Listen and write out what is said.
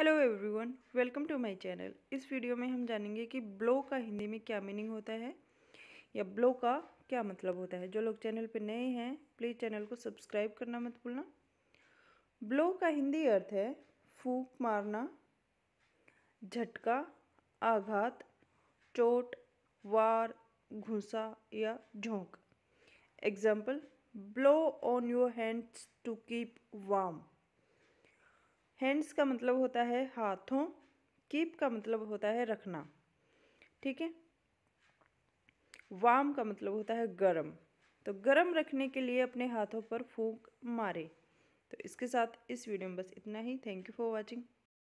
hello everyone welcome to my channel इस video में हम जानेंगे कि ब्लो का हिंदी में क्या मीनिंग होता है या ब्लो का क्या मतलब होता है जो लोग चैनल पर नए हैं प्लीज़ चैनल को सब्सक्राइब करना मत भूलना ब्लो का हिंदी अर्थ है फूक मारना झटका आघात चोट वार घुसा या झोंक example blow on your hands to keep warm hands का मतलब होता है हाथों कीप का मतलब होता है रखना ठीक है वाम का मतलब होता है गरम तो गरम रखने के लिए अपने हाथों पर फूंक मारे तो इसके साथ इस वीडियो में बस इतना ही थैंक यू फॉर वॉचिंग